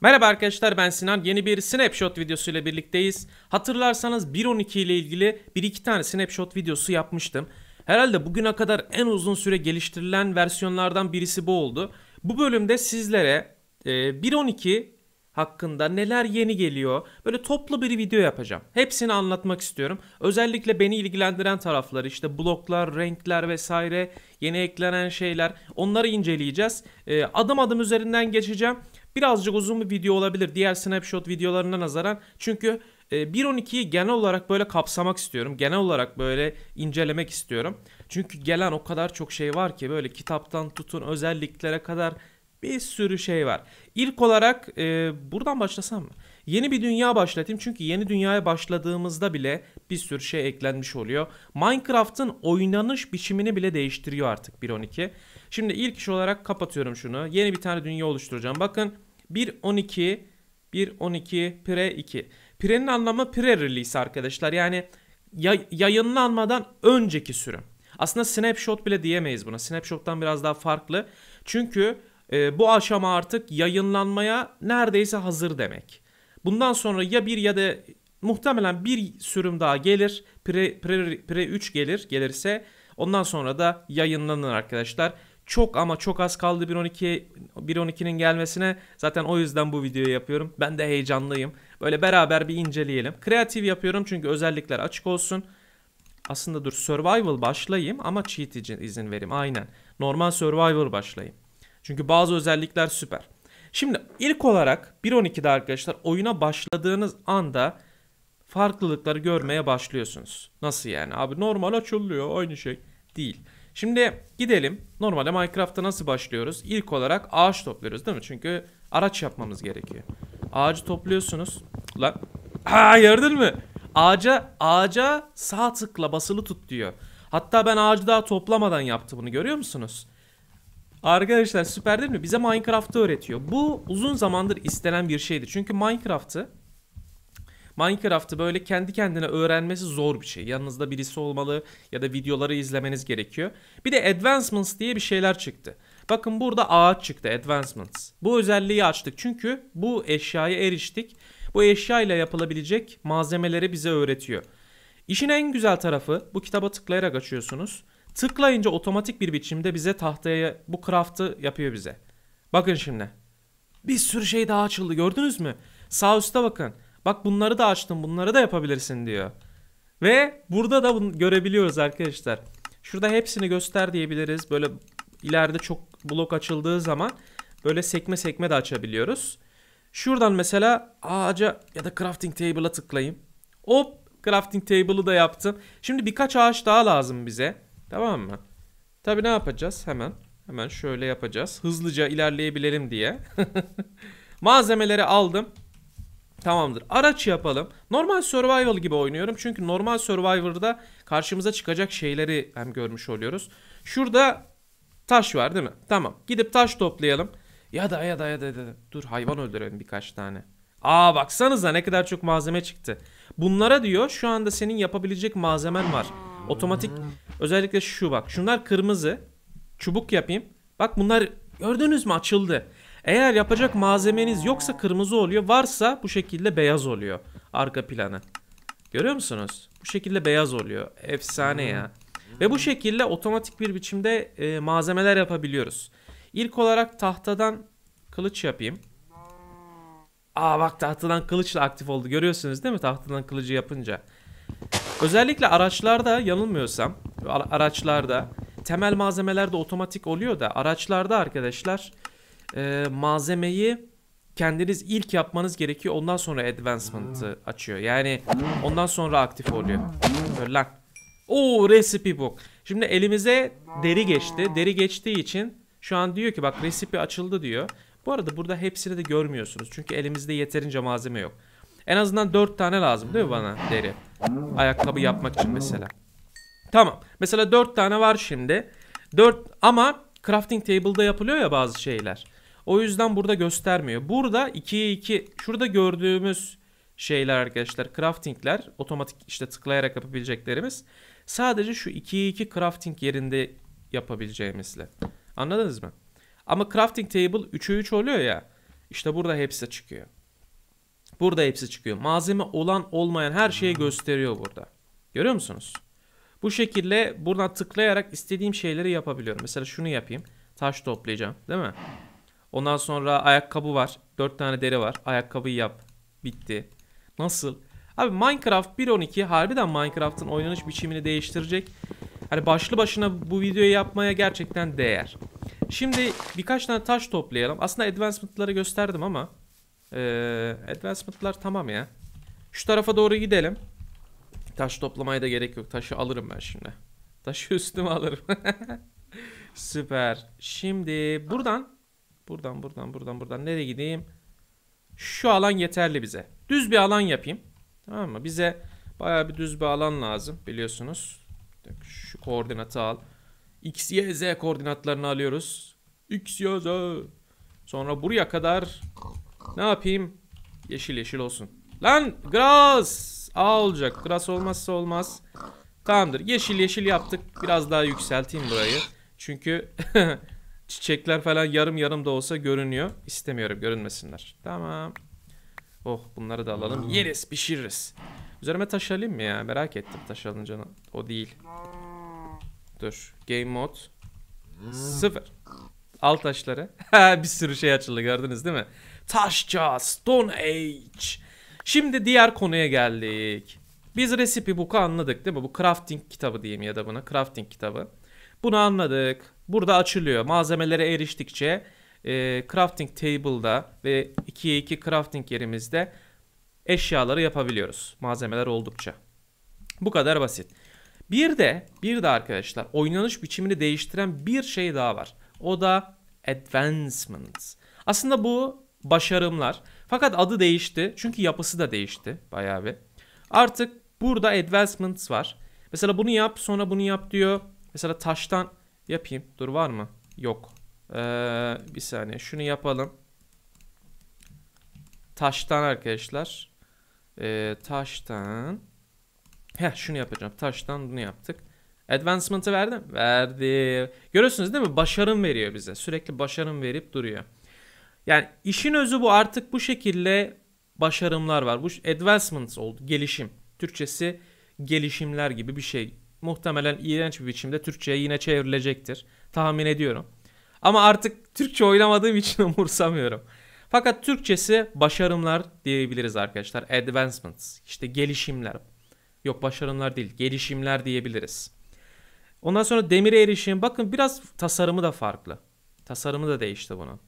Merhaba arkadaşlar ben Sinan. Yeni bir snapshot videosu ile birlikteyiz. Hatırlarsanız 1.12 ile ilgili bir iki tane snapshot videosu yapmıştım. Herhalde bugüne kadar en uzun süre geliştirilen versiyonlardan birisi bu oldu. Bu bölümde sizlere 1.12 e, hakkında neler yeni geliyor böyle toplu bir video yapacağım. Hepsini anlatmak istiyorum. Özellikle beni ilgilendiren taraflar işte bloklar, renkler vesaire yeni eklenen şeyler onları inceleyeceğiz. E, adım adım üzerinden geçeceğim. Birazcık uzun bir video olabilir diğer snapshot videolarına nazaran. Çünkü 1.12'yi e, genel olarak böyle kapsamak istiyorum. Genel olarak böyle incelemek istiyorum. Çünkü gelen o kadar çok şey var ki böyle kitaptan tutun özelliklere kadar bir sürü şey var. İlk olarak e, buradan başlasam mı? Yeni bir dünya başlatayım çünkü yeni dünyaya başladığımızda bile bir sürü şey eklenmiş oluyor. Minecraft'ın oynanış biçimini bile değiştiriyor artık 1.12. Şimdi ilk iş olarak kapatıyorum şunu. Yeni bir tane dünya oluşturacağım. Bakın 1 12 1 12 pre 2. Pre'nin anlamı pre release arkadaşlar. Yani yay, yayınlanmadan önceki sürüm. Aslında snapshot bile diyemeyiz buna. Snapshot'tan biraz daha farklı. Çünkü e, bu aşama artık yayınlanmaya neredeyse hazır demek. Bundan sonra ya bir ya da muhtemelen bir sürüm daha gelir. Pre, pre, pre 3 gelir gelirse ondan sonra da yayınlanır arkadaşlar. Çok ama çok az kaldı 1.12'ye 1.12'nin gelmesine. Zaten o yüzden bu videoyu yapıyorum. Ben de heyecanlıyım. Böyle beraber bir inceleyelim. Kreatif yapıyorum çünkü özellikler açık olsun. Aslında dur survival başlayayım ama cheat için izin vereyim. Aynen. Normal survival başlayayım. Çünkü bazı özellikler süper. Şimdi ilk olarak 1.12'de arkadaşlar oyuna başladığınız anda farklılıkları görmeye başlıyorsunuz. Nasıl yani? Abi normal açılıyor aynı şey. Değil. Şimdi gidelim. Normalde Minecraft'ta nasıl başlıyoruz? İlk olarak ağaç topluyoruz değil mi? Çünkü araç yapmamız gerekiyor. Ağacı topluyorsunuz. Lan. Ha gördün mü? Ağaca, ağaca sağ tıkla basılı tut diyor. Hatta ben ağacı daha toplamadan yaptım bunu görüyor musunuz? Arkadaşlar süper değil mi? Bize Minecraft'ı öğretiyor. Bu uzun zamandır istenen bir şeydi. Çünkü Minecraft'ı Minecraft'ı böyle kendi kendine öğrenmesi zor bir şey. Yanınızda birisi olmalı ya da videoları izlemeniz gerekiyor. Bir de Advancements diye bir şeyler çıktı. Bakın burada ağaç çıktı Advancements. Bu özelliği açtık çünkü bu eşyaya eriştik. Bu eşya ile yapılabilecek malzemeleri bize öğretiyor. İşin en güzel tarafı bu kitaba tıklayarak açıyorsunuz. Tıklayınca otomatik bir biçimde bize tahtaya bu craft'ı yapıyor bize. Bakın şimdi. Bir sürü şey daha açıldı gördünüz mü? Sağ üstte bakın. Bak bunları da açtım bunları da yapabilirsin diyor. Ve burada da bunu görebiliyoruz arkadaşlar. Şurada hepsini göster diyebiliriz. Böyle ileride çok blok açıldığı zaman böyle sekme sekme de açabiliyoruz. Şuradan mesela ağaca ya da crafting table'a tıklayayım. Hop crafting table'ı da yaptım. Şimdi birkaç ağaç daha lazım bize. Tamam mı? Tabi ne yapacağız hemen. Hemen şöyle yapacağız. Hızlıca ilerleyebilirim diye. Malzemeleri aldım. Tamamdır. Araç yapalım. Normal survival gibi oynuyorum. Çünkü normal survivor'da karşımıza çıkacak şeyleri hem görmüş oluyoruz. Şurada taş var değil mi? Tamam. Gidip taş toplayalım. Ya da ya da ya da. Dur hayvan öldürelim birkaç tane. Aa baksanıza ne kadar çok malzeme çıktı. Bunlara diyor şu anda senin yapabilecek malzemen var. Otomatik özellikle şu bak. Şunlar kırmızı. Çubuk yapayım. Bak bunlar gördünüz mü açıldı. Eğer yapacak malzemeniz yoksa kırmızı oluyor. Varsa bu şekilde beyaz oluyor. Arka planı. Görüyor musunuz? Bu şekilde beyaz oluyor. Efsane ya. Ve bu şekilde otomatik bir biçimde e, malzemeler yapabiliyoruz. İlk olarak tahtadan kılıç yapayım. Aa bak tahtadan kılıçla aktif oldu. Görüyorsunuz değil mi tahtadan kılıcı yapınca. Özellikle araçlarda yanılmıyorsam araçlarda temel malzemelerde otomatik oluyor da araçlarda arkadaşlar e, malzemeyi kendiniz ilk yapmanız gerekiyor. Ondan sonra advancement'ı hmm. açıyor. Yani ondan sonra aktif oluyor. Böyle lan. Oo recipe book. Şimdi elimize deri geçti. Deri geçtiği için şu an diyor ki bak recipe açıldı diyor. Bu arada burada hepsini de görmüyorsunuz. Çünkü elimizde yeterince malzeme yok. En azından 4 tane lazım değil mi bana deri? Ayakkabı yapmak için mesela. Tamam. Mesela 4 tane var şimdi. 4 ama crafting table'da yapılıyor ya bazı şeyler. O yüzden burada göstermiyor. Burada 2'ye 2 şurada gördüğümüz şeyler arkadaşlar craftingler otomatik işte tıklayarak yapabileceklerimiz sadece şu 2'ye 2 crafting yerinde yapabileceğimizle. Anladınız mı? Ama crafting table 3'e 3 oluyor ya. İşte burada hepsi çıkıyor. Burada hepsi çıkıyor. Malzeme olan olmayan her şeyi hmm. gösteriyor burada. Görüyor musunuz? Bu şekilde buradan tıklayarak istediğim şeyleri yapabiliyorum. Mesela şunu yapayım. Taş toplayacağım değil mi? Ondan sonra ayakkabı var. 4 tane deri var. Ayakkabıyı yap. Bitti. Nasıl? Abi Minecraft 1.12 harbiden Minecraft'ın oynanış biçimini değiştirecek. Hani başlı başına bu videoyu yapmaya gerçekten değer. Şimdi birkaç tane taş toplayalım. Aslında advancement'ları gösterdim ama ee, advancement'lar tamam ya. Şu tarafa doğru gidelim. Taş toplamaya da gerek yok. Taşı alırım ben şimdi. Taşı üstüme alırım. Süper. Şimdi buradan Buradan buradan buradan buradan nereye gideyim? Şu alan yeterli bize. Düz bir alan yapayım. Tamam mı? Bize baya bir düz bir alan lazım biliyorsunuz. Şu koordinatı al. X, Y, Z koordinatlarını alıyoruz. X, Y, Z. Sonra buraya kadar ne yapayım? Yeşil yeşil olsun. Lan grass. A olacak. Grass olmazsa olmaz. Tamamdır. Yeşil yeşil yaptık. Biraz daha yükselteyim burayı. Çünkü Çiçekler falan yarım yarım da olsa görünüyor. İstemiyorum görünmesinler. Tamam. Oh bunları da alalım. Yeriz pişiririz. Üzerime taş alayım mı ya? Merak ettim taş alınca. O değil. Dur. Game mode. Sıfır. Al taşları. bir sürü şey açıldı gördünüz değil mi? Taşça Stone Age. Şimdi diğer konuya geldik. Biz recipe book'u anladık değil mi? Bu crafting kitabı diyeyim ya da buna. Crafting kitabı. Bunu anladık burada açılıyor. Malzemelere eriştikçe e, crafting table'da ve 2'ye 2 crafting yerimizde eşyaları yapabiliyoruz. Malzemeler oldukça. Bu kadar basit. Bir de bir de arkadaşlar oynanış biçimini değiştiren bir şey daha var. O da advancements. Aslında bu başarımlar. Fakat adı değişti. Çünkü yapısı da değişti bayağı bir. Artık burada advancements var. Mesela bunu yap sonra bunu yap diyor. Mesela taştan Yapayım. Dur var mı? Yok. Ee, bir saniye. Şunu yapalım. Taştan arkadaşlar. Ee, taştan. Heh şunu yapacağım. Taştan bunu yaptık. Advancement'ı verdim. Verdi. Görüyorsunuz değil mi? Başarım veriyor bize. Sürekli başarım verip duruyor. Yani işin özü bu. Artık bu şekilde başarımlar var. Bu advancement oldu. Gelişim. Türkçesi gelişimler gibi bir şey muhtemelen iğrenç bir biçimde Türkçe'ye yine çevrilecektir. Tahmin ediyorum. Ama artık Türkçe oynamadığım için umursamıyorum. Fakat Türkçesi başarımlar diyebiliriz arkadaşlar. Advancements. İşte gelişimler. Yok başarımlar değil. Gelişimler diyebiliriz. Ondan sonra demire erişim. Bakın biraz tasarımı da farklı. Tasarımı da değişti bunun.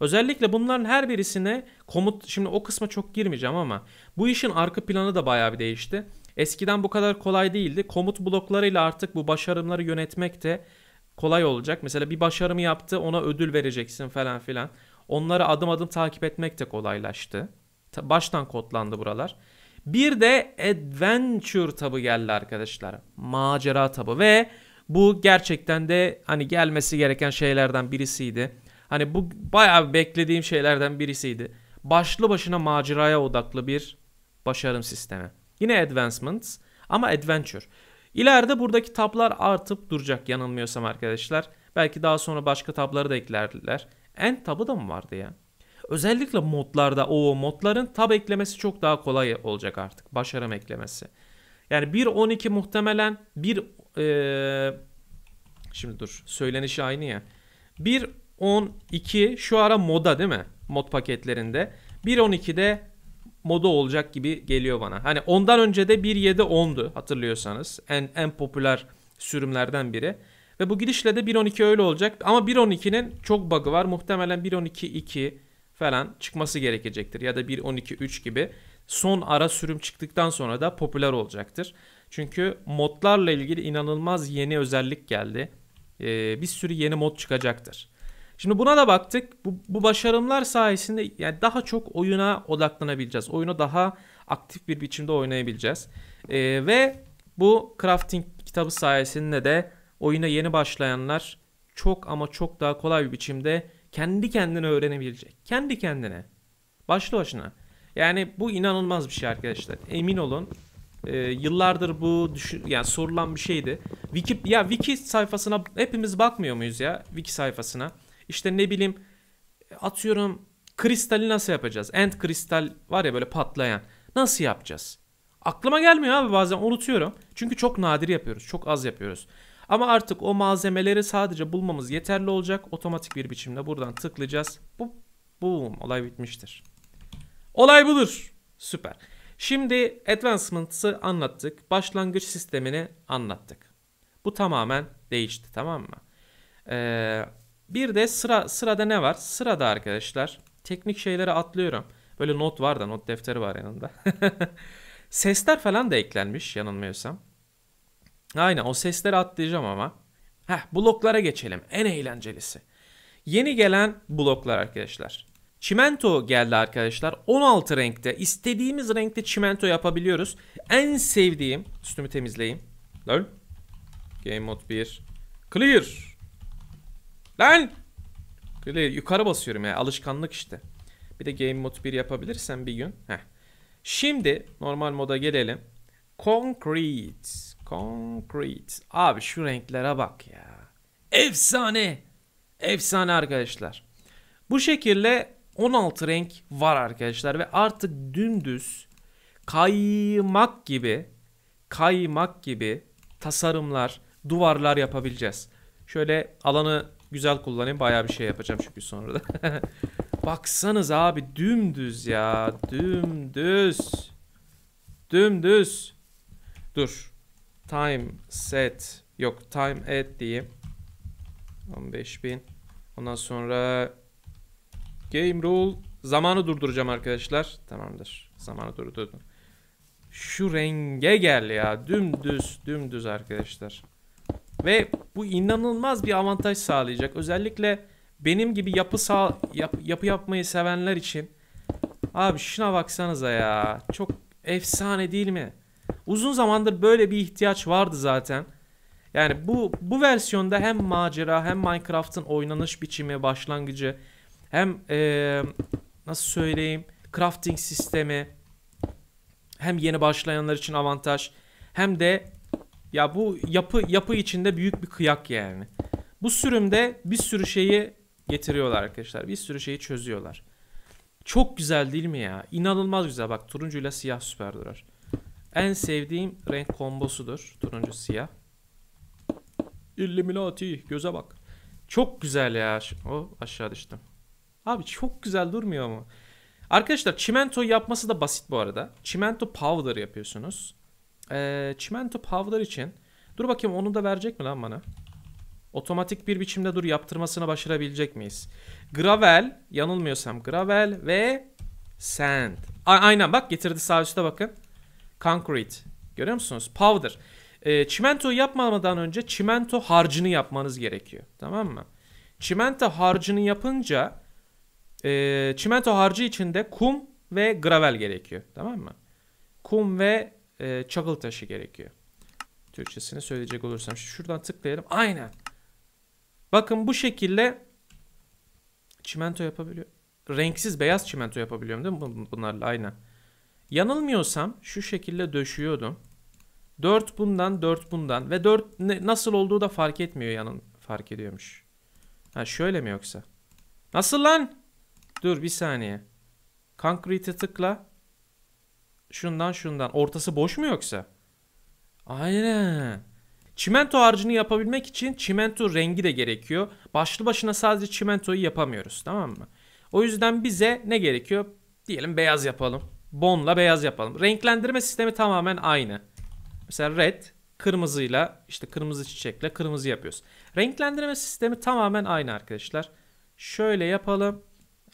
Özellikle bunların her birisine komut şimdi o kısma çok girmeyeceğim ama bu işin arka planı da bayağı bir değişti. Eskiden bu kadar kolay değildi. Komut bloklarıyla artık bu başarımları yönetmek de kolay olacak. Mesela bir başarımı yaptı ona ödül vereceksin falan filan. Onları adım adım takip etmek de kolaylaştı. Baştan kodlandı buralar. Bir de Adventure tabı geldi arkadaşlar. Macera tabı ve bu gerçekten de hani gelmesi gereken şeylerden birisiydi. Hani bu bayağı beklediğim şeylerden birisiydi. Başlı başına maceraya odaklı bir başarım sistemi. Yine Advancements ama Adventure. İleride buradaki tablar artıp duracak yanılmıyorsam arkadaşlar. Belki daha sonra başka tabları da eklerdiler. End tabı da mı vardı ya? Özellikle modlarda o modların tab eklemesi çok daha kolay olacak artık. Başarım eklemesi. Yani 1.12 muhtemelen bir ee, şimdi dur söylenişi aynı ya. 1.12 şu ara moda değil mi? Mod paketlerinde. 1.12'de moda olacak gibi geliyor bana. Hani ondan önce de 1.7 10'du hatırlıyorsanız. En en popüler sürümlerden biri. Ve bu gidişle de 1.12 öyle olacak. Ama 1.12'nin çok bug'ı var. Muhtemelen 1.12.2 falan çıkması gerekecektir. Ya da 1.12.3 gibi son ara sürüm çıktıktan sonra da popüler olacaktır. Çünkü modlarla ilgili inanılmaz yeni özellik geldi. Ee, bir sürü yeni mod çıkacaktır. Şimdi buna da baktık. Bu, bu başarımlar sayesinde yani daha çok oyuna odaklanabileceğiz. Oyunu daha aktif bir biçimde oynayabileceğiz. Ee, ve bu crafting kitabı sayesinde de oyuna yeni başlayanlar çok ama çok daha kolay bir biçimde kendi kendine öğrenebilecek. Kendi kendine. Başlı başına. Yani bu inanılmaz bir şey arkadaşlar. Emin olun. E, yıllardır bu düşün, yani sorulan bir şeydi. Wiki ya wiki sayfasına hepimiz bakmıyor muyuz ya wiki sayfasına? İşte ne bileyim atıyorum kristali nasıl yapacağız? End kristal var ya böyle patlayan. Nasıl yapacağız? Aklıma gelmiyor abi bazen unutuyorum. Çünkü çok nadir yapıyoruz. Çok az yapıyoruz. Ama artık o malzemeleri sadece bulmamız yeterli olacak. Otomatik bir biçimde buradan tıklayacağız. Bu boom olay bitmiştir. Olay budur. Süper. Şimdi advancement'ı anlattık. Başlangıç sistemini anlattık. Bu tamamen değişti tamam mı? Ee, bir de sıra sırada ne var? Sırada arkadaşlar teknik şeyleri atlıyorum. Böyle not var da not defteri var yanında. Sesler falan da eklenmiş yanılmıyorsam. Aynen o sesleri atlayacağım ama. Heh bloklara geçelim. En eğlencelisi. Yeni gelen bloklar arkadaşlar. Çimento geldi arkadaşlar. 16 renkte istediğimiz renkte çimento yapabiliyoruz. En sevdiğim üstümü temizleyeyim. Dön. Game mode 1. Clear. Lan! Böyle yukarı basıyorum ya. Alışkanlık işte. Bir de game mod 1 yapabilirsen bir gün. Heh. Şimdi normal moda gelelim. Concrete. Concrete. Abi şu renklere bak ya. Efsane. Efsane arkadaşlar. Bu şekilde 16 renk var arkadaşlar ve artık dümdüz kaymak gibi kaymak gibi tasarımlar, duvarlar yapabileceğiz. Şöyle alanı Güzel kullanayım. Bayağı bir şey yapacağım çünkü sonra da. Baksanız abi dümdüz ya. Dümdüz. Dümdüz. Dur. Time set. Yok time add diyeyim. 15000. Ondan sonra game rule. Zamanı durduracağım arkadaşlar. Tamamdır. Zamanı durdurdum. Şu renge gel ya. Dümdüz. Dümdüz arkadaşlar. Ve bu inanılmaz bir avantaj sağlayacak. Özellikle benim gibi yapı sağ, yap, yapı yapmayı sevenler için. Abi şuna baksanıza ya. Çok efsane değil mi? Uzun zamandır böyle bir ihtiyaç vardı zaten. Yani bu bu versiyonda hem macera hem Minecraft'ın oynanış biçimi, başlangıcı hem ee, nasıl söyleyeyim crafting sistemi hem yeni başlayanlar için avantaj hem de ya bu yapı yapı içinde büyük bir kıyak yani. Bu sürümde bir sürü şeyi getiriyorlar arkadaşlar. Bir sürü şeyi çözüyorlar. Çok güzel değil mi ya? İnanılmaz güzel. Bak turuncuyla siyah süper durar. En sevdiğim renk kombosudur. Turuncu siyah. Illuminati göze bak. Çok güzel ya. O aşağı düştüm. Abi çok güzel durmuyor mu? Arkadaşlar çimento yapması da basit bu arada. Çimento powder yapıyorsunuz e, çimento pavlar için. Dur bakayım onu da verecek mi lan bana? Otomatik bir biçimde dur yaptırmasını başarabilecek miyiz? Gravel, yanılmıyorsam gravel ve sand. A aynen bak getirdi sağ üstte bakın. Concrete. Görüyor musunuz? Powder. E, çimento yapmadan önce çimento harcını yapmanız gerekiyor. Tamam mı? Çimento harcını yapınca e, çimento harcı içinde kum ve gravel gerekiyor. Tamam mı? Kum ve e, çakıl taşı gerekiyor. Türkçesini söyleyecek olursam. Şuradan tıklayalım. Aynen. Bakın bu şekilde çimento yapabiliyor. Renksiz beyaz çimento yapabiliyorum değil mi bunlarla? Aynen. Yanılmıyorsam şu şekilde döşüyordum. 4 bundan 4 bundan ve 4 ne, nasıl olduğu da fark etmiyor yanın fark ediyormuş. Ha şöyle mi yoksa? Nasıl lan? Dur bir saniye. Concrete'e tıkla şundan şundan. Ortası boş mu yoksa? Aynen. Çimento harcını yapabilmek için çimento rengi de gerekiyor. Başlı başına sadece çimentoyu yapamıyoruz tamam mı? O yüzden bize ne gerekiyor? Diyelim beyaz yapalım. Bonla beyaz yapalım. Renklendirme sistemi tamamen aynı. Mesela red kırmızıyla işte kırmızı çiçekle kırmızı yapıyoruz. Renklendirme sistemi tamamen aynı arkadaşlar. Şöyle yapalım.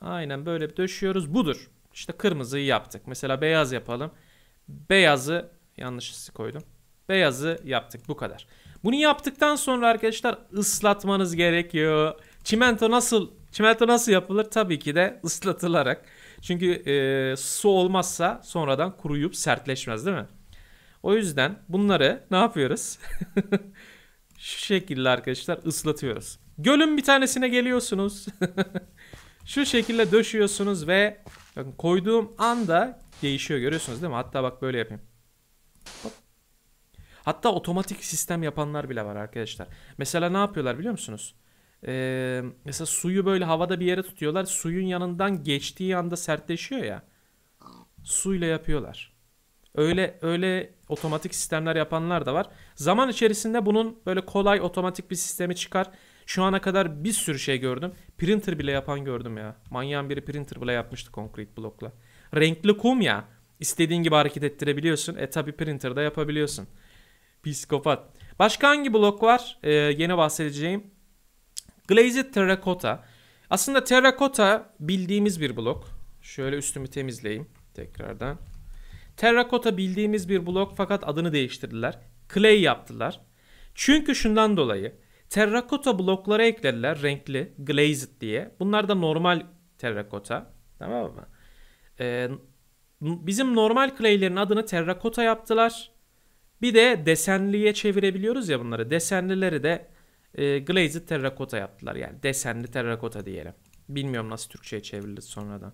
Aynen böyle döşüyoruz. Budur. İşte kırmızıyı yaptık. Mesela beyaz yapalım. Beyazı yanlış koydum. Beyazı yaptık bu kadar. Bunu yaptıktan sonra arkadaşlar ıslatmanız gerekiyor. Çimento nasıl çimento nasıl yapılır? Tabii ki de ıslatılarak. Çünkü e, su olmazsa sonradan kuruyup sertleşmez değil mi? O yüzden bunları ne yapıyoruz? Şu şekilde arkadaşlar ıslatıyoruz. Gölün bir tanesine geliyorsunuz. Şu şekilde döşüyorsunuz ve bakın koyduğum anda değişiyor görüyorsunuz değil mi? Hatta bak böyle yapayım. Hatta otomatik sistem yapanlar bile var arkadaşlar. Mesela ne yapıyorlar biliyor musunuz? Ee, mesela suyu böyle havada bir yere tutuyorlar. Suyun yanından geçtiği anda sertleşiyor ya. Suyla yapıyorlar. Öyle öyle otomatik sistemler yapanlar da var. Zaman içerisinde bunun böyle kolay otomatik bir sistemi çıkar şu ana kadar bir sürü şey gördüm. Printer bile yapan gördüm ya. Manyağın biri printer bile yapmıştı concrete blokla. Renkli kum ya. İstediğin gibi hareket ettirebiliyorsun. E tabi printer'da yapabiliyorsun. Psikopat. Başka hangi blok var? Ee, yeni bahsedeceğim. Glazed Terracotta. Aslında terrakotta bildiğimiz bir blok. Şöyle üstümü temizleyeyim tekrardan. Terrakotta bildiğimiz bir blok fakat adını değiştirdiler. Clay yaptılar. Çünkü şundan dolayı Terrakota bloklara eklediler renkli glazed diye. Bunlar da normal terrakota tamam mı? Ee, bizim normal clay'lerin adını terrakota yaptılar. Bir de desenliye çevirebiliyoruz ya bunları. Desenlileri de e, glazed terrakota yaptılar. Yani desenli terrakota diyelim. Bilmiyorum nasıl Türkçe'ye çevrildi sonradan.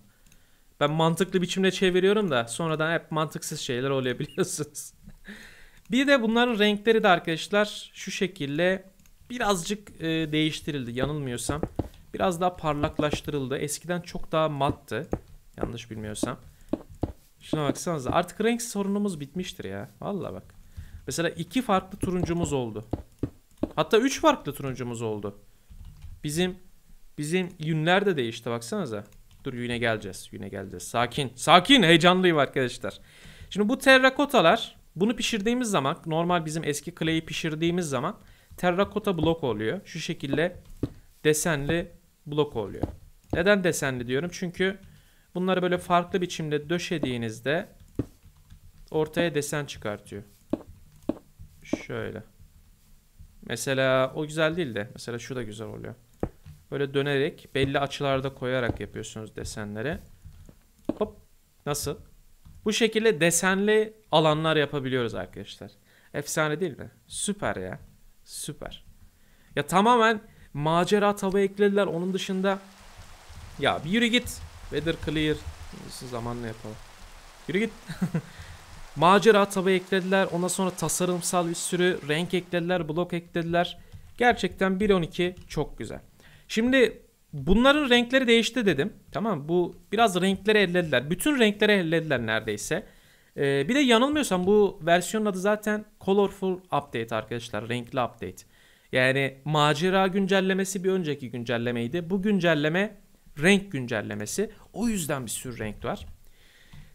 Ben mantıklı biçimde çeviriyorum da sonradan hep mantıksız şeyler oluyor biliyorsunuz. bir de bunların renkleri de arkadaşlar şu şekilde birazcık e, değiştirildi yanılmıyorsam. Biraz daha parlaklaştırıldı. Eskiden çok daha mattı. Yanlış bilmiyorsam. Şuna baksanıza. Artık renk sorunumuz bitmiştir ya. Valla bak. Mesela iki farklı turuncumuz oldu. Hatta üç farklı turuncumuz oldu. Bizim bizim yünler de değişti baksanıza. Dur yüne geleceğiz. Yüne geleceğiz. Sakin. Sakin. Heyecanlıyım arkadaşlar. Şimdi bu terrakotalar bunu pişirdiğimiz zaman normal bizim eski clay'i pişirdiğimiz zaman terrakota blok oluyor. Şu şekilde desenli blok oluyor. Neden desenli diyorum? Çünkü bunları böyle farklı biçimde döşediğinizde ortaya desen çıkartıyor. Şöyle. Mesela o güzel değil de mesela şu da güzel oluyor. Böyle dönerek belli açılarda koyarak yapıyorsunuz desenleri. Hop. Nasıl? Bu şekilde desenli alanlar yapabiliyoruz arkadaşlar. Efsane değil mi? Süper ya. Süper. Ya tamamen macera tava eklediler. Onun dışında ya bir yürü git. Weather clear. zamanla yapalım. Yürü git. macera tava eklediler. Ondan sonra tasarımsal bir sürü renk eklediler. Blok eklediler. Gerçekten 1.12 çok güzel. Şimdi bunların renkleri değişti dedim. Tamam bu biraz renkleri ellediler. Bütün renkleri ellediler neredeyse. E, bir de yanılmıyorsam bu versiyonun adı zaten Colorful Update arkadaşlar. Renkli update. Yani macera güncellemesi bir önceki güncellemeydi. Bu güncelleme renk güncellemesi. O yüzden bir sürü renk var.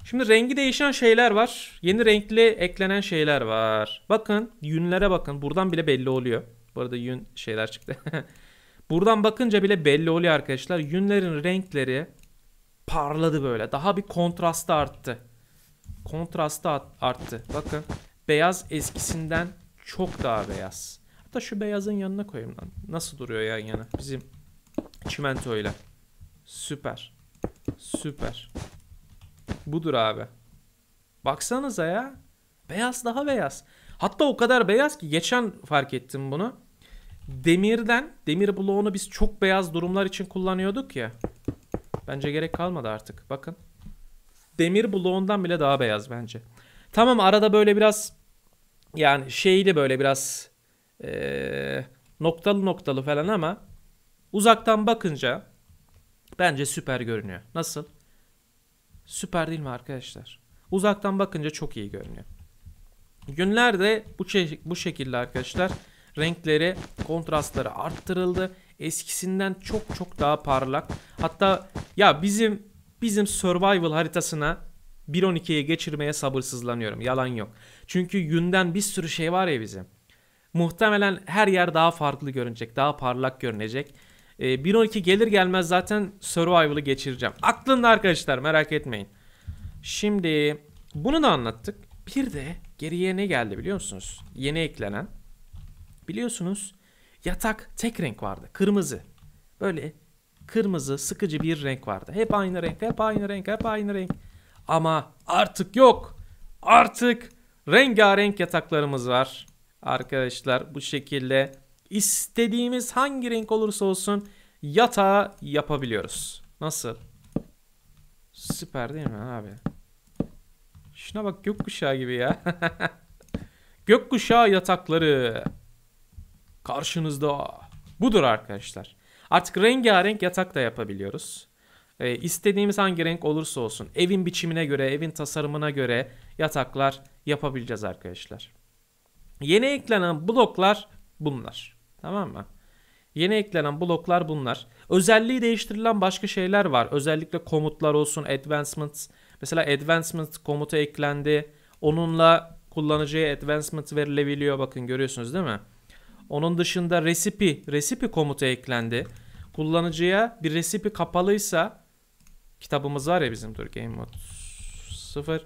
Şimdi rengi değişen şeyler var. Yeni renkli eklenen şeyler var. Bakın yünlere bakın. Buradan bile belli oluyor. Bu arada yün şeyler çıktı. Buradan bakınca bile belli oluyor arkadaşlar. Yünlerin renkleri parladı böyle. Daha bir kontrastı arttı kontrastı arttı. Bakın beyaz eskisinden çok daha beyaz. Hatta şu beyazın yanına koyayım lan. Nasıl duruyor yan yana bizim çimento ile. Süper. Süper. Budur abi. Baksanıza ya. Beyaz daha beyaz. Hatta o kadar beyaz ki geçen fark ettim bunu. Demirden, demir bloğunu biz çok beyaz durumlar için kullanıyorduk ya. Bence gerek kalmadı artık. Bakın demir bloğundan bile daha beyaz bence. Tamam arada böyle biraz yani şeyli böyle biraz ee, noktalı noktalı falan ama uzaktan bakınca bence süper görünüyor. Nasıl? Süper değil mi arkadaşlar? Uzaktan bakınca çok iyi görünüyor. Günlerde bu, bu şekilde arkadaşlar renkleri, kontrastları arttırıldı. Eskisinden çok çok daha parlak. Hatta ya bizim bizim survival haritasına 1.12'ye geçirmeye sabırsızlanıyorum. Yalan yok. Çünkü yünden bir sürü şey var ya bizim. Muhtemelen her yer daha farklı görünecek. Daha parlak görünecek. E, ee, 1.12 gelir gelmez zaten survival'ı geçireceğim. Aklında arkadaşlar merak etmeyin. Şimdi bunu da anlattık. Bir de geriye ne geldi biliyor musunuz? Yeni eklenen. Biliyorsunuz yatak tek renk vardı. Kırmızı. Böyle kırmızı sıkıcı bir renk vardı. Hep aynı renk, hep aynı renk, hep aynı renk. Ama artık yok. Artık rengarenk yataklarımız var. Arkadaşlar bu şekilde istediğimiz hangi renk olursa olsun yatağı yapabiliyoruz. Nasıl? Süper değil mi abi? Şuna bak gökkuşağı gibi ya. gökkuşağı yatakları. Karşınızda. Budur arkadaşlar. Artık rengarenk yatak da yapabiliyoruz. E, istediğimiz hangi renk olursa olsun evin biçimine göre, evin tasarımına göre yataklar yapabileceğiz arkadaşlar. Yeni eklenen bloklar bunlar. Tamam mı? Yeni eklenen bloklar bunlar. Özelliği değiştirilen başka şeyler var. Özellikle komutlar olsun, advancement. Mesela advancement komutu eklendi. Onunla kullanıcıya advancement verilebiliyor. Bakın görüyorsunuz değil mi? Onun dışında recipe, recipe komutu eklendi. Kullanıcıya bir recipe kapalıysa kitabımız var ya bizim dur game mode 0.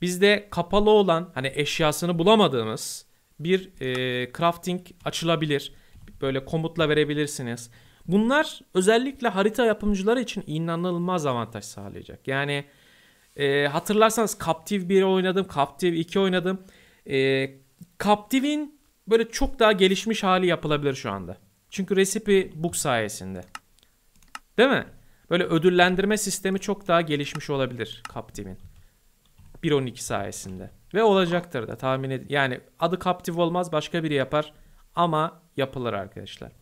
Bizde kapalı olan hani eşyasını bulamadığımız bir e, crafting açılabilir. Böyle komutla verebilirsiniz. Bunlar özellikle harita yapımcıları için inanılmaz avantaj sağlayacak. Yani e, hatırlarsanız Captive 1 oynadım, Captive 2 oynadım. E, Captive'in böyle çok daha gelişmiş hali yapılabilir şu anda. Çünkü recipe book sayesinde. Değil mi? Böyle ödüllendirme sistemi çok daha gelişmiş olabilir Captive'in. 1.12 sayesinde. Ve olacaktır da tahmin ed Yani adı Captive olmaz başka biri yapar. Ama yapılır arkadaşlar.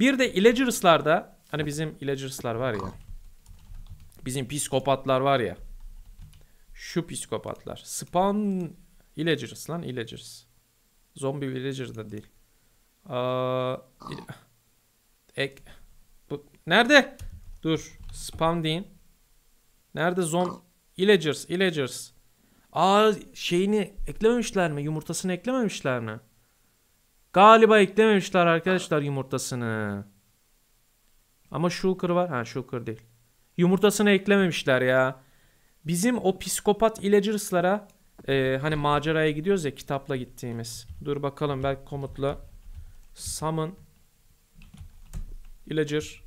Bir de Illagers'larda hani bizim Illagers'lar var ya. Bizim psikopatlar var ya. Şu psikopatlar. Spawn Illagers lan Illagers. Zombie Villager da değil. Aa, ek. Bu, nerede? Dur. Spam deyin. Nerede zom? Illagers. Illagers. Aa şeyini eklememişler mi? Yumurtasını eklememişler mi? Galiba eklememişler arkadaşlar yumurtasını. Ama Shulker var. Ha Shulker değil. Yumurtasını eklememişler ya. Bizim o psikopat Illagers'lara ee, hani maceraya gidiyoruz ya kitapla gittiğimiz. Dur bakalım belki komutla summon Illager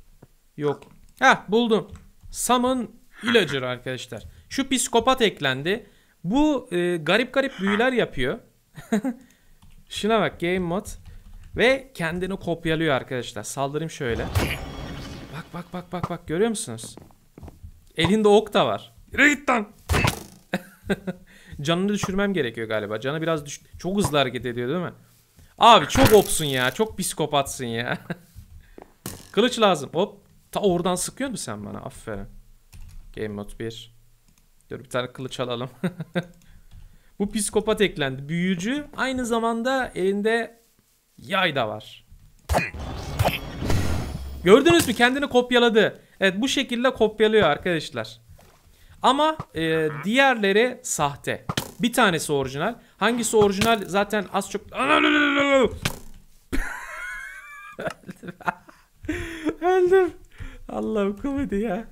yok. Ha buldum. Summon Illager arkadaşlar. Şu psikopat eklendi. Bu e, garip garip büyüler yapıyor. Şuna bak game mod. Ve kendini kopyalıyor arkadaşlar. Saldırayım şöyle. Bak bak bak bak bak görüyor musunuz? Elinde ok da var. Yürü canını düşürmem gerekiyor galiba. Canı biraz düş... Çok hızlı hareket ediyor değil mi? Abi çok opsun ya. Çok psikopatsın ya. Kılıç lazım. Hop. Ta oradan sıkıyor mu sen bana? Aferin. Game mode 1. Dur bir tane kılıç alalım. Bu psikopat eklendi. Büyücü. Aynı zamanda elinde yay da var. Gördünüz mü? Kendini kopyaladı. Evet bu şekilde kopyalıyor arkadaşlar. Ama e, diğerleri sahte. Bir tanesi orijinal. Hangisi orijinal zaten az çok... Öldüm. Allah'ım komedi ya.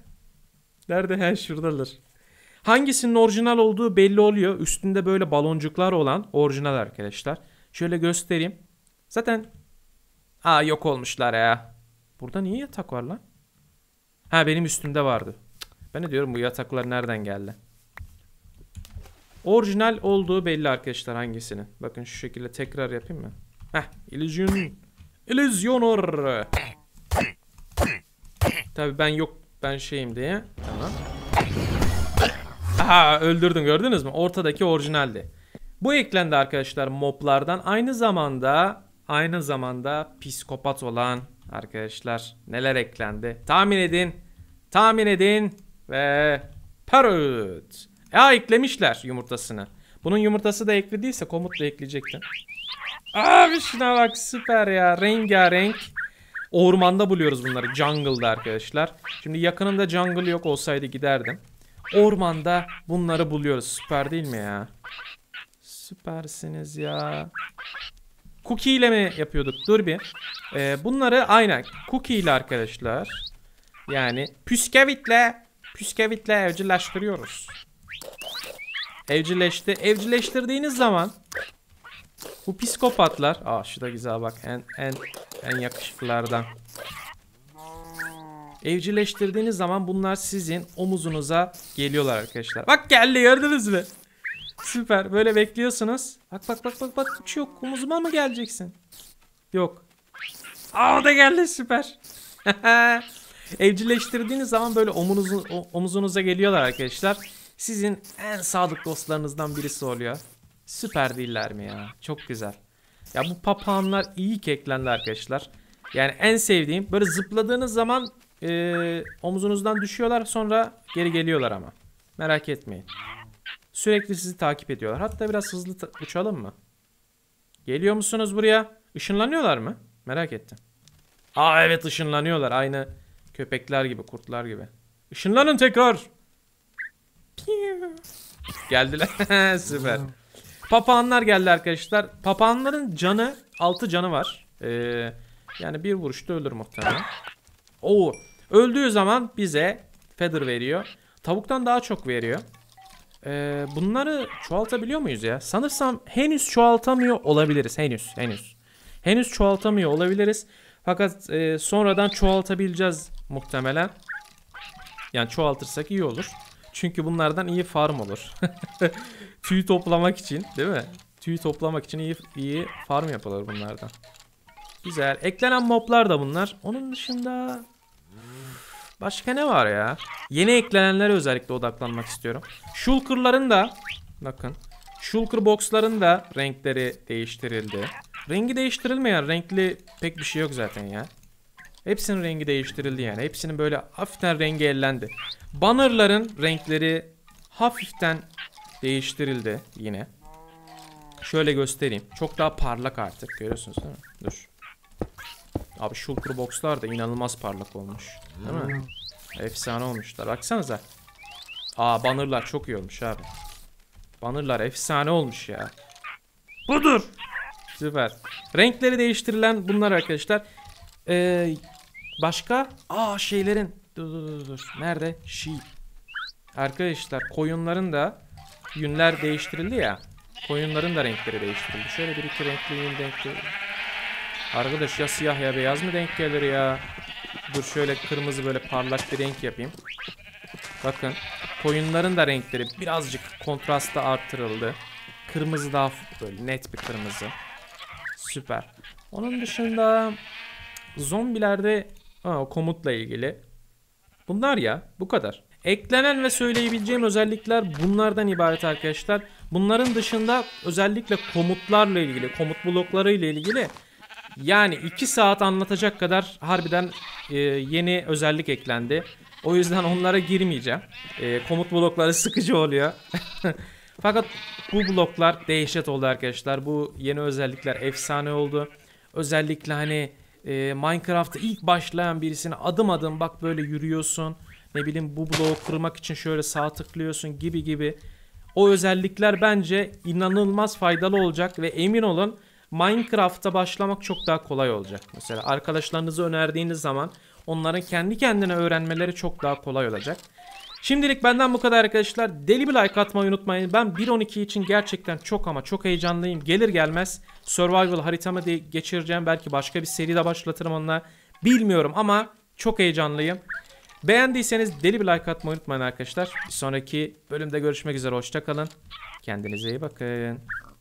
Nerede? He şuradalar. Hangisinin orijinal olduğu belli oluyor. Üstünde böyle baloncuklar olan orijinal arkadaşlar. Şöyle göstereyim. Zaten Aa yok olmuşlar ya. Burada niye yatak var lan? Ha benim üstümde vardı. Ben ne diyorum bu yataklar nereden geldi? Orijinal olduğu belli arkadaşlar hangisinin. Bakın şu şekilde tekrar yapayım mı? Heh. İllüzyon. İllüzyonor. Tabi ben yok. Ben şeyim diye. Tamam. Aha öldürdüm gördünüz mü? Ortadaki orijinaldi. Bu eklendi arkadaşlar moblardan. Aynı zamanda aynı zamanda psikopat olan arkadaşlar neler eklendi? Tahmin edin. Tahmin edin. Ve parrot. Aa e, eklemişler yumurtasını. Bunun yumurtası da ekli değilse komut da ekleyecekti. Abi şuna bak süper ya. Rengarenk. Ormanda buluyoruz bunları. Jungle'da arkadaşlar. Şimdi yakınında jungle yok olsaydı giderdim. Ormanda bunları buluyoruz. Süper değil mi ya? Süpersiniz ya. Cookie ile mi yapıyorduk? Dur bir. Ee, bunları aynen. Cookie ile arkadaşlar. Yani püskevitle Püskevitle evcilleştiriyoruz. Evcilleşti. Evcilleştirdiğiniz zaman bu psikopatlar. Aa şu da güzel bak. En en en yakışıklılardan. Evcilleştirdiğiniz zaman bunlar sizin omuzunuza geliyorlar arkadaşlar. Bak geldi gördünüz mü? Süper. Böyle bekliyorsunuz. Bak bak bak bak bak. Hiç şey yok. Omuzuma mı geleceksin? Yok. Aa da geldi süper. Evcilleştirdiğiniz zaman böyle omunuzun, omuzunuza geliyorlar arkadaşlar. Sizin en sadık dostlarınızdan birisi oluyor. Süper değiller mi ya? Çok güzel. Ya bu papağanlar iyi keklendi arkadaşlar. Yani en sevdiğim böyle zıpladığınız zaman e, omuzunuzdan düşüyorlar sonra geri geliyorlar ama. Merak etmeyin. Sürekli sizi takip ediyorlar. Hatta biraz hızlı uçalım mı? Geliyor musunuz buraya? Işınlanıyorlar mı? Merak ettim. Aa evet ışınlanıyorlar. Aynı Köpekler gibi, kurtlar gibi. Işınlanın tekrar. Geldiler. Süper. Papağanlar geldi arkadaşlar. Papağanların canı 6 canı var. Ee, yani bir vuruşta ölür muhtemelen. Oo. Öldüğü zaman bize feather veriyor. Tavuktan daha çok veriyor. Ee, bunları çoğaltabiliyor muyuz ya? Sanırsam henüz çoğaltamıyor olabiliriz. Henüz, henüz. Henüz çoğaltamıyor olabiliriz. Fakat e, sonradan çoğaltabileceğiz Muhtemelen. Yani çoğaltırsak iyi olur. Çünkü bunlardan iyi farm olur. Tüy toplamak için değil mi? Tüy toplamak için iyi, iyi farm yapılır bunlardan. Güzel. Eklenen moblar da bunlar. Onun dışında... Başka ne var ya? Yeni eklenenlere özellikle odaklanmak istiyorum. Shulker'ların da... Bakın. Shulker box'ların da renkleri değiştirildi. Rengi değiştirilmeyen renkli pek bir şey yok zaten ya. Hepsinin rengi değiştirildi yani. Hepsinin böyle hafiften rengi ellendi. Bannerların renkleri hafiften değiştirildi yine. Şöyle göstereyim. Çok daha parlak artık. Görüyorsunuz değil mi? Dur. Abi shulker boxlar da inanılmaz parlak olmuş. Değil mi? Hmm. Efsane olmuşlar. Baksanıza. Aa bannerlar çok iyi olmuş abi. Bannerlar efsane olmuş ya. Budur. Süper. Renkleri değiştirilen bunlar arkadaşlar. Ee, Başka? Aa şeylerin. Dur dur dur. dur. Nerede? Şey. Arkadaşlar koyunların da yünler değiştirildi ya. Koyunların da renkleri değiştirildi. Şöyle bir iki renkli yün denk Arkadaş ya siyah ya beyaz mı denk gelir ya? Dur şöyle kırmızı böyle parlak bir renk yapayım. Bakın koyunların da renkleri birazcık kontrastı artırıldı. Kırmızı daha böyle net bir kırmızı. Süper. Onun dışında zombilerde Aa, o komutla ilgili. Bunlar ya bu kadar. Eklenen ve söyleyebileceğim özellikler bunlardan ibaret arkadaşlar. Bunların dışında özellikle komutlarla ilgili, komut bloklarıyla ilgili yani 2 saat anlatacak kadar harbiden e, yeni özellik eklendi. O yüzden onlara girmeyeceğim. E, komut blokları sıkıcı oluyor. Fakat bu bloklar dehşet oldu arkadaşlar. Bu yeni özellikler efsane oldu. Özellikle hani e, ee, Minecraft'a ilk başlayan birisine adım adım bak böyle yürüyorsun. Ne bileyim bu bloğu kırmak için şöyle sağ tıklıyorsun gibi gibi. O özellikler bence inanılmaz faydalı olacak ve emin olun Minecraft'ta başlamak çok daha kolay olacak. Mesela arkadaşlarınızı önerdiğiniz zaman onların kendi kendine öğrenmeleri çok daha kolay olacak. Şimdilik benden bu kadar arkadaşlar. Deli bir like atmayı unutmayın. Ben 1.12 için gerçekten çok ama çok heyecanlıyım. Gelir gelmez survival haritamı diye geçireceğim. Belki başka bir seri de başlatırım onunla. Bilmiyorum ama çok heyecanlıyım. Beğendiyseniz deli bir like atmayı unutmayın arkadaşlar. Bir sonraki bölümde görüşmek üzere. Hoşçakalın. Kendinize iyi bakın.